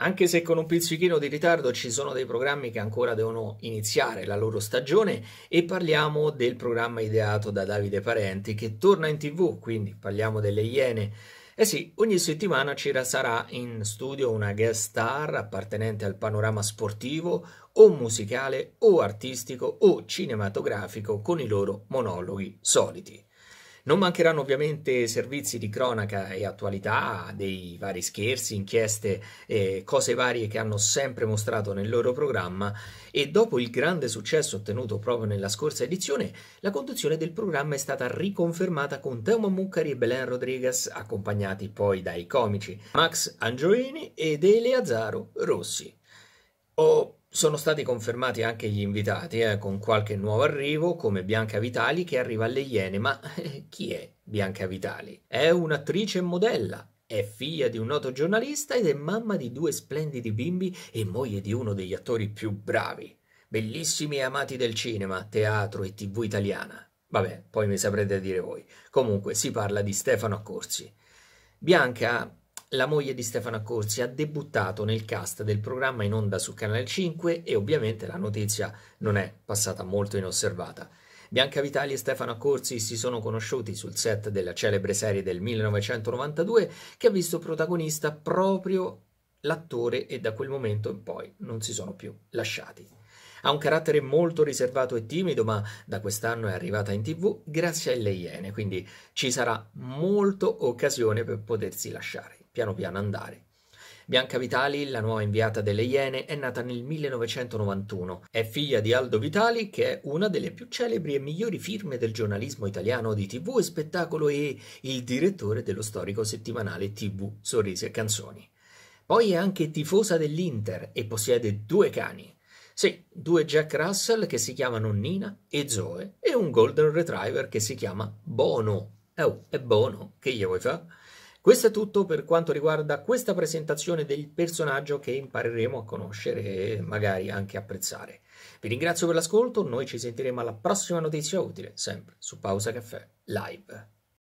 Anche se con un pizzichino di ritardo ci sono dei programmi che ancora devono iniziare la loro stagione e parliamo del programma ideato da Davide Parenti che torna in tv, quindi parliamo delle Iene. Eh sì, ogni settimana ci sarà in studio una guest star appartenente al panorama sportivo o musicale o artistico o cinematografico con i loro monologhi soliti. Non mancheranno ovviamente servizi di cronaca e attualità, dei vari scherzi, inchieste e cose varie che hanno sempre mostrato nel loro programma e dopo il grande successo ottenuto proprio nella scorsa edizione, la conduzione del programma è stata riconfermata con Teoma Muccari e Belen Rodriguez, accompagnati poi dai comici Max Angioini ed Eleazaro Rossi. Ho sono stati confermati anche gli invitati, eh, con qualche nuovo arrivo, come Bianca Vitali che arriva alle Iene. Ma eh, chi è Bianca Vitali? È un'attrice e modella, è figlia di un noto giornalista ed è mamma di due splendidi bimbi e moglie di uno degli attori più bravi, bellissimi e amati del cinema, teatro e tv italiana. Vabbè, poi mi saprete dire voi. Comunque, si parla di Stefano Accorsi. Bianca la moglie di Stefano Accorsi ha debuttato nel cast del programma in onda su Canale 5 e ovviamente la notizia non è passata molto inosservata. Bianca Vitali e Stefano Accorsi si sono conosciuti sul set della celebre serie del 1992 che ha visto protagonista proprio l'attore e da quel momento in poi non si sono più lasciati. Ha un carattere molto riservato e timido, ma da quest'anno è arrivata in tv grazie alle Iene, quindi ci sarà molto occasione per potersi lasciare piano piano andare. Bianca Vitali, la nuova inviata delle Iene, è nata nel 1991. È figlia di Aldo Vitali, che è una delle più celebri e migliori firme del giornalismo italiano di TV e spettacolo e il direttore dello storico settimanale TV Sorrisi e Canzoni. Poi è anche tifosa dell'Inter e possiede due cani. Sì, due Jack Russell che si chiamano Nina e Zoe e un Golden Retriever che si chiama Bono. Eh oh, è Bono, che gli vuoi fare? Questo è tutto per quanto riguarda questa presentazione del personaggio che impareremo a conoscere e magari anche apprezzare. Vi ringrazio per l'ascolto, noi ci sentiremo alla prossima notizia utile, sempre su Pausa Caffè Live.